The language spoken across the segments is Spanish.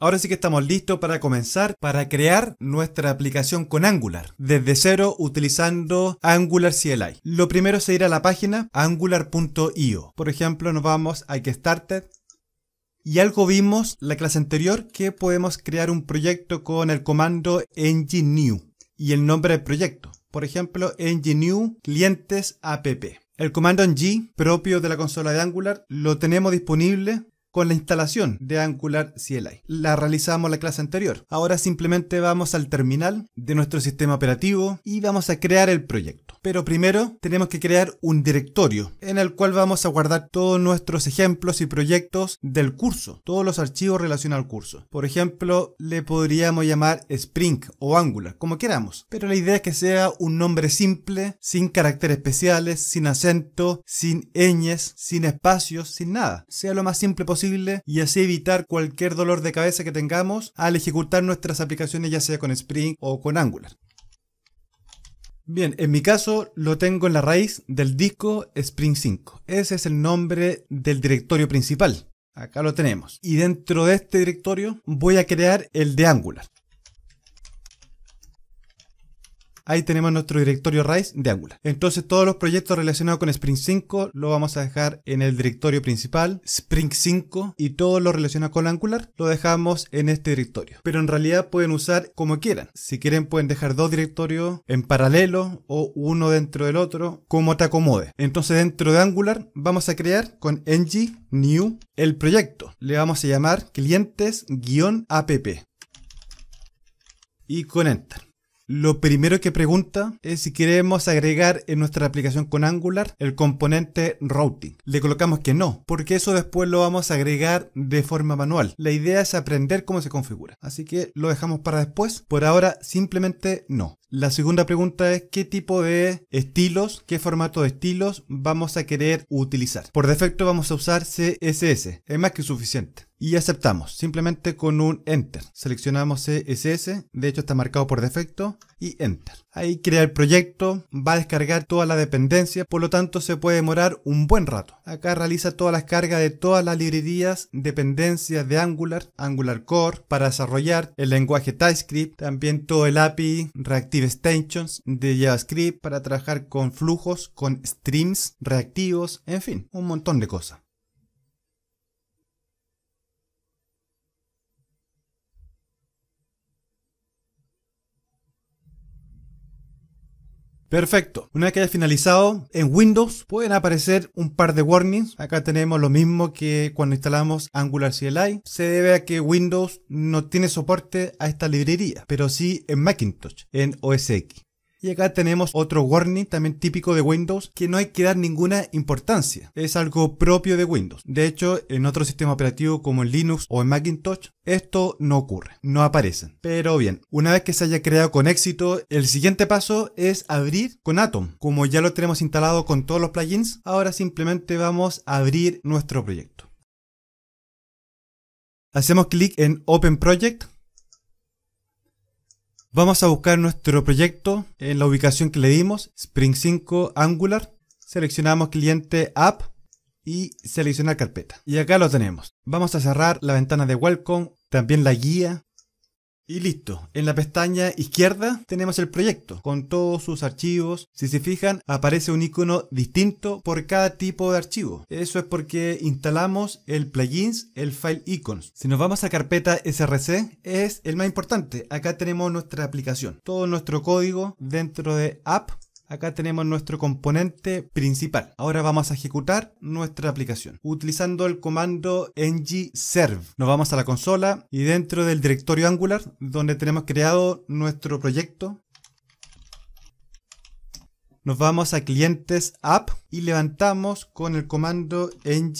Ahora sí que estamos listos para comenzar para crear nuestra aplicación con Angular desde cero utilizando Angular CLI. Lo primero es ir a la página angular.io. Por ejemplo, nos vamos a Get Started y algo vimos la clase anterior que podemos crear un proyecto con el comando engine y el nombre del proyecto. Por ejemplo, new clientes app. El comando ng propio de la consola de Angular lo tenemos disponible con la instalación de Angular CLI. La realizamos la clase anterior. Ahora simplemente vamos al terminal de nuestro sistema operativo y vamos a crear el proyecto. Pero primero tenemos que crear un directorio en el cual vamos a guardar todos nuestros ejemplos y proyectos del curso, todos los archivos relacionados al curso. Por ejemplo, le podríamos llamar Spring o Angular, como queramos. Pero la idea es que sea un nombre simple, sin caracteres especiales, sin acento, sin ñes, sin espacios, sin nada. Sea lo más simple posible y así evitar cualquier dolor de cabeza que tengamos al ejecutar nuestras aplicaciones ya sea con Spring o con Angular. Bien, en mi caso lo tengo en la raíz del disco Spring 5. Ese es el nombre del directorio principal. Acá lo tenemos. Y dentro de este directorio voy a crear el de Angular. ahí tenemos nuestro directorio RISE de Angular. Entonces todos los proyectos relacionados con Spring 5 lo vamos a dejar en el directorio principal, Spring 5 y todo lo relacionado con Angular lo dejamos en este directorio. Pero en realidad pueden usar como quieran. Si quieren pueden dejar dos directorios en paralelo o uno dentro del otro, como te acomode. Entonces dentro de Angular vamos a crear con ng new el proyecto. Le vamos a llamar clientes-app y con enter. Lo primero que pregunta es si queremos agregar en nuestra aplicación con Angular el componente routing. Le colocamos que no, porque eso después lo vamos a agregar de forma manual. La idea es aprender cómo se configura. Así que lo dejamos para después. Por ahora simplemente no. La segunda pregunta es qué tipo de estilos, qué formato de estilos vamos a querer utilizar. Por defecto vamos a usar CSS. Es más que suficiente y aceptamos, simplemente con un Enter. Seleccionamos CSS, de hecho está marcado por defecto, y Enter. Ahí crea el proyecto, va a descargar toda la dependencia, por lo tanto se puede demorar un buen rato. Acá realiza todas las cargas de todas las librerías, dependencias de Angular, Angular Core, para desarrollar el lenguaje TypeScript, también todo el API, Reactive Extensions de JavaScript, para trabajar con flujos, con streams reactivos, en fin, un montón de cosas. Perfecto. Una vez que haya finalizado, en Windows pueden aparecer un par de warnings. Acá tenemos lo mismo que cuando instalamos Angular CLI. Se debe a que Windows no tiene soporte a esta librería, pero sí en Macintosh, en OS X. Y acá tenemos otro warning también típico de Windows que no hay que dar ninguna importancia. Es algo propio de Windows. De hecho, en otro sistema operativo como en Linux o en Macintosh, esto no ocurre, no aparecen. Pero bien, una vez que se haya creado con éxito, el siguiente paso es abrir con Atom. Como ya lo tenemos instalado con todos los plugins, ahora simplemente vamos a abrir nuestro proyecto. Hacemos clic en Open Project Vamos a buscar nuestro proyecto en la ubicación que le dimos, Spring 5 Angular. Seleccionamos cliente app y seleccionar carpeta. Y acá lo tenemos. Vamos a cerrar la ventana de Welcome, también la guía y listo, en la pestaña izquierda tenemos el proyecto con todos sus archivos. Si se fijan, aparece un icono distinto por cada tipo de archivo. Eso es porque instalamos el plugins, el file icons. Si nos vamos a carpeta src, es el más importante. Acá tenemos nuestra aplicación, todo nuestro código dentro de app Acá tenemos nuestro componente principal. Ahora vamos a ejecutar nuestra aplicación utilizando el comando ng-serve. Nos vamos a la consola y dentro del directorio Angular donde tenemos creado nuestro proyecto nos vamos a clientes app y levantamos con el comando ng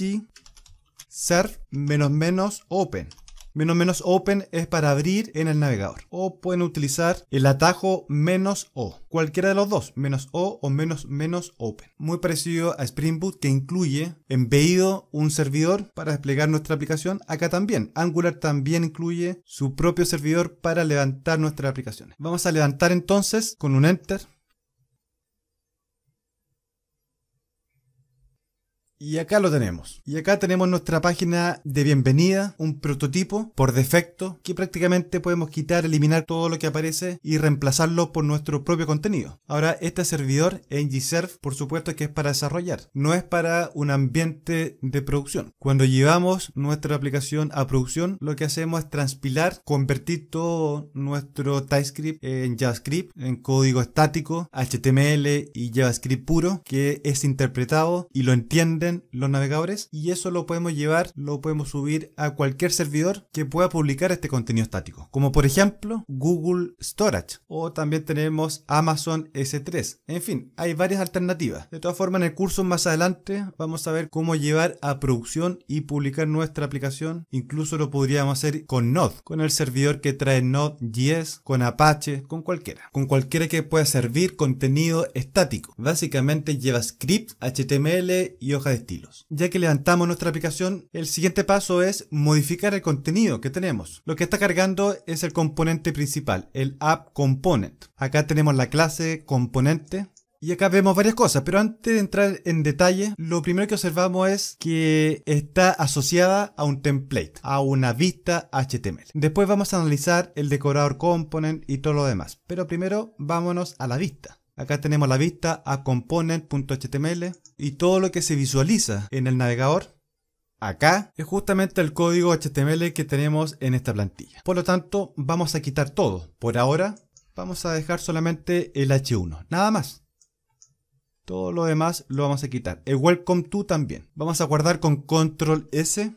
serve menos menos open Menos menos open es para abrir en el navegador. O pueden utilizar el atajo menos o. Cualquiera de los dos, menos o o menos menos open. Muy parecido a Spring Boot que incluye en un servidor para desplegar nuestra aplicación. Acá también. Angular también incluye su propio servidor para levantar nuestras aplicaciones. Vamos a levantar entonces con un enter Y acá lo tenemos. Y acá tenemos nuestra página de bienvenida, un prototipo por defecto que prácticamente podemos quitar, eliminar todo lo que aparece y reemplazarlo por nuestro propio contenido. Ahora, este servidor ng por supuesto que es para desarrollar, no es para un ambiente de producción. Cuando llevamos nuestra aplicación a producción, lo que hacemos es transpilar, convertir todo nuestro TypeScript en JavaScript, en código estático, HTML y JavaScript puro que es interpretado y lo entiende los navegadores y eso lo podemos llevar, lo podemos subir a cualquier servidor que pueda publicar este contenido estático, como por ejemplo Google Storage o también tenemos Amazon S3. En fin, hay varias alternativas. De todas formas, en el curso más adelante vamos a ver cómo llevar a producción y publicar nuestra aplicación. Incluso lo podríamos hacer con Node, con el servidor que trae Node.js, con Apache, con cualquiera. Con cualquiera que pueda servir contenido estático. Básicamente lleva script, HTML y hoja de estilos. Ya que levantamos nuestra aplicación, el siguiente paso es modificar el contenido que tenemos. Lo que está cargando es el componente principal, el app component. Acá tenemos la clase componente, y acá vemos varias cosas, pero antes de entrar en detalle, lo primero que observamos es que está asociada a un template, a una vista HTML. Después vamos a analizar el decorador component y todo lo demás, pero primero vámonos a la vista. Acá tenemos la vista a component.html y todo lo que se visualiza en el navegador acá es justamente el código HTML que tenemos en esta plantilla. Por lo tanto, vamos a quitar todo. Por ahora, vamos a dejar solamente el H1, nada más. Todo lo demás lo vamos a quitar. El welcome to también. Vamos a guardar con control S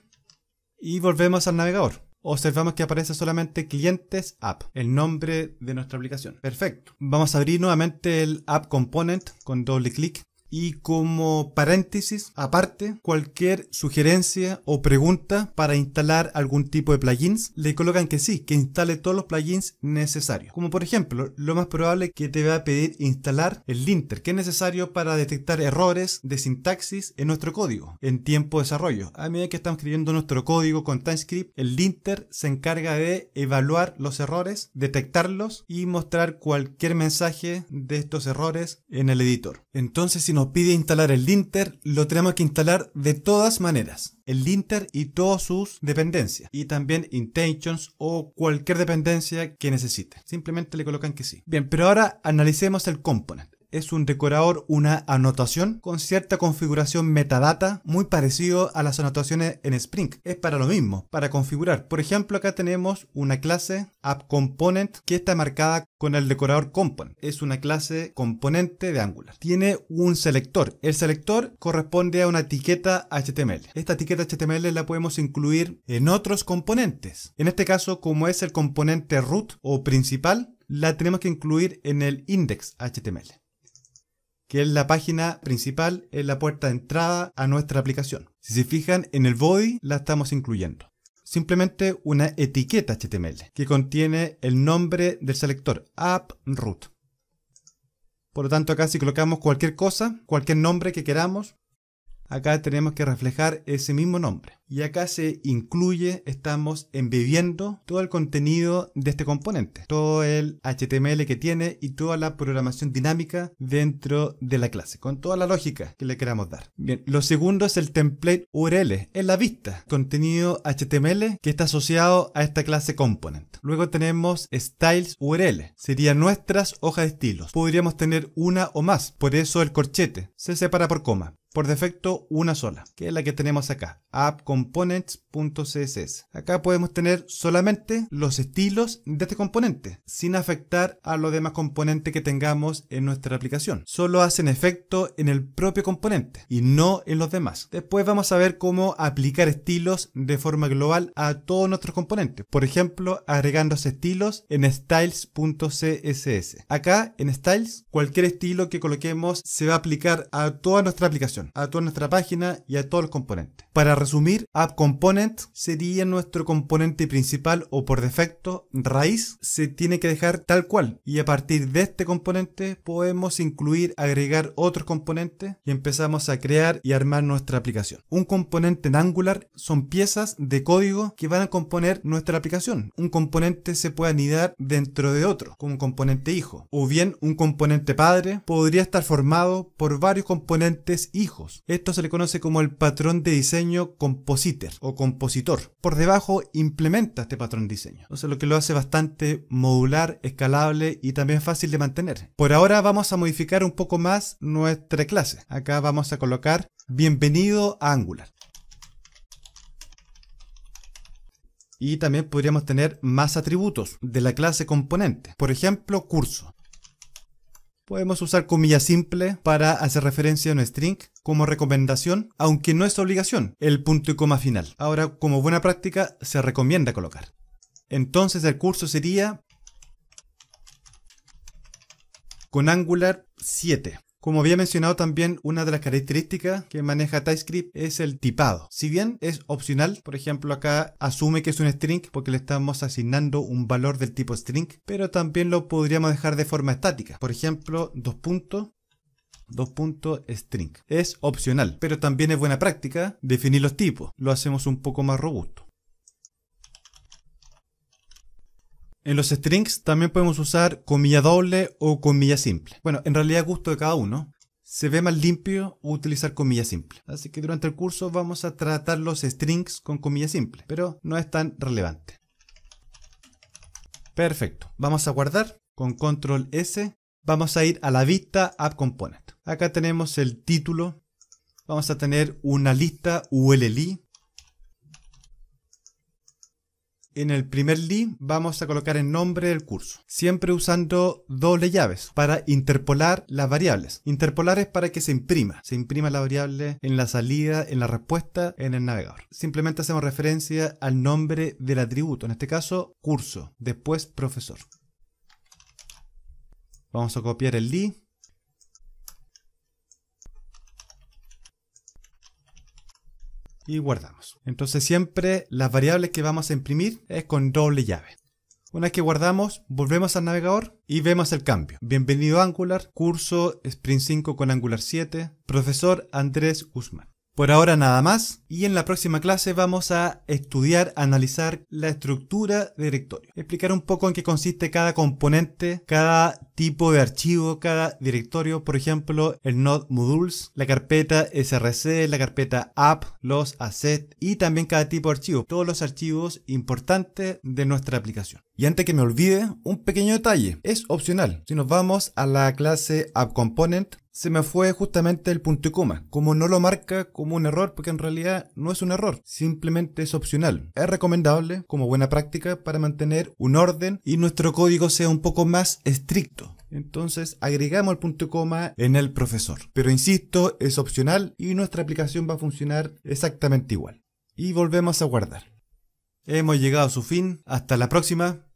y volvemos al navegador observamos que aparece solamente clientes app, el nombre de nuestra aplicación. Perfecto. Vamos a abrir nuevamente el app component con doble clic y como paréntesis, aparte, cualquier sugerencia o pregunta para instalar algún tipo de plugins, le colocan que sí, que instale todos los plugins necesarios. Como por ejemplo, lo más probable que te va a pedir instalar el linter, que es necesario para detectar errores de sintaxis en nuestro código en tiempo de desarrollo. A medida que estamos escribiendo nuestro código con Timescript, el linter se encarga de evaluar los errores, detectarlos y mostrar cualquier mensaje de estos errores en el editor. Entonces, si nos pide instalar el linter, lo tenemos que instalar de todas maneras. El linter y todas sus dependencias. Y también intentions o cualquier dependencia que necesite. Simplemente le colocan que sí. Bien, pero ahora analicemos el component es un decorador, una anotación con cierta configuración metadata muy parecido a las anotaciones en Spring. Es para lo mismo, para configurar. Por ejemplo, acá tenemos una clase AppComponent que está marcada con el decorador component. Es una clase componente de Angular. Tiene un selector. El selector corresponde a una etiqueta HTML. Esta etiqueta HTML la podemos incluir en otros componentes. En este caso, como es el componente root o principal, la tenemos que incluir en el index HTML que es la página principal, es la puerta de entrada a nuestra aplicación. Si se fijan, en el body la estamos incluyendo. Simplemente una etiqueta HTML que contiene el nombre del selector, app root. Por lo tanto, acá si colocamos cualquier cosa, cualquier nombre que queramos, acá tenemos que reflejar ese mismo nombre y acá se incluye, estamos embebiendo todo el contenido de este componente, todo el HTML que tiene y toda la programación dinámica dentro de la clase, con toda la lógica que le queramos dar. Bien, lo segundo es el template URL, es la vista, contenido HTML que está asociado a esta clase component. Luego tenemos styles URL, serían nuestras hojas de estilos. Podríamos tener una o más, por eso el corchete se separa por coma. Por defecto, una sola, que es la que tenemos acá, app component .css. Acá podemos tener solamente los estilos de este componente, sin afectar a los demás componentes que tengamos en nuestra aplicación. Solo hacen efecto en el propio componente y no en los demás. Después vamos a ver cómo aplicar estilos de forma global a todos nuestros componentes. Por ejemplo, agregando estilos en styles.css. Acá en styles, cualquier estilo que coloquemos se va a aplicar a toda nuestra aplicación, a toda nuestra página y a todos los componentes. Para resumir, app component sería nuestro componente principal o por defecto raíz. Se tiene que dejar tal cual. Y a partir de este componente podemos incluir, agregar otros componentes y empezamos a crear y armar nuestra aplicación. Un componente en Angular son piezas de código que van a componer nuestra aplicación. Un componente se puede anidar dentro de otro, como un componente hijo. O bien un componente padre podría estar formado por varios componentes hijos. Esto se le conoce como el patrón de diseño compositor o compositor por debajo implementa este patrón de diseño. Entonces lo que lo hace bastante modular, escalable y también fácil de mantener. Por ahora vamos a modificar un poco más nuestra clase. Acá vamos a colocar bienvenido a Angular. Y también podríamos tener más atributos de la clase componente. Por ejemplo, curso. Podemos usar comillas simple para hacer referencia a un string como recomendación, aunque no es obligación el punto y coma final. Ahora, como buena práctica, se recomienda colocar. Entonces el curso sería con Angular 7. Como había mencionado también, una de las características que maneja TypeScript es el tipado. Si bien es opcional, por ejemplo acá asume que es un string porque le estamos asignando un valor del tipo string, pero también lo podríamos dejar de forma estática. Por ejemplo, dos puntos, dos puntos string. Es opcional, pero también es buena práctica definir los tipos. Lo hacemos un poco más robusto. En los strings también podemos usar comilla doble o comilla simple. Bueno, en realidad gusto de cada uno. Se ve más limpio utilizar comilla simple. Así que durante el curso vamos a tratar los strings con comilla simple, pero no es tan relevante. Perfecto. Vamos a guardar con control S. Vamos a ir a la vista App Component. Acá tenemos el título. Vamos a tener una lista ULLI en el primer li vamos a colocar el nombre del curso, siempre usando doble llaves para interpolar las variables. Interpolar es para que se imprima, se imprima la variable en la salida, en la respuesta, en el navegador. Simplemente hacemos referencia al nombre del atributo, en este caso curso, después profesor. Vamos a copiar el li y guardamos. Entonces siempre las variables que vamos a imprimir es con doble llave. Una vez que guardamos, volvemos al navegador y vemos el cambio. Bienvenido a Angular, curso Spring 5 con Angular 7, profesor Andrés Guzmán. Por ahora nada más y en la próxima clase vamos a estudiar, analizar la estructura de directorio, explicar un poco en qué consiste cada componente, cada tipo de archivo, cada directorio, por ejemplo el node modules, la carpeta src, la carpeta app, los assets y también cada tipo de archivo, todos los archivos importantes de nuestra aplicación. Y antes que me olvide, un pequeño detalle, es opcional. Si nos vamos a la clase AppComponent, se me fue justamente el punto y coma. Como no lo marca como un error, porque en realidad no es un error, simplemente es opcional. Es recomendable como buena práctica para mantener un orden y nuestro código sea un poco más estricto. Entonces agregamos el punto y coma en el profesor. Pero insisto, es opcional y nuestra aplicación va a funcionar exactamente igual. Y volvemos a guardar. Hemos llegado a su fin. Hasta la próxima.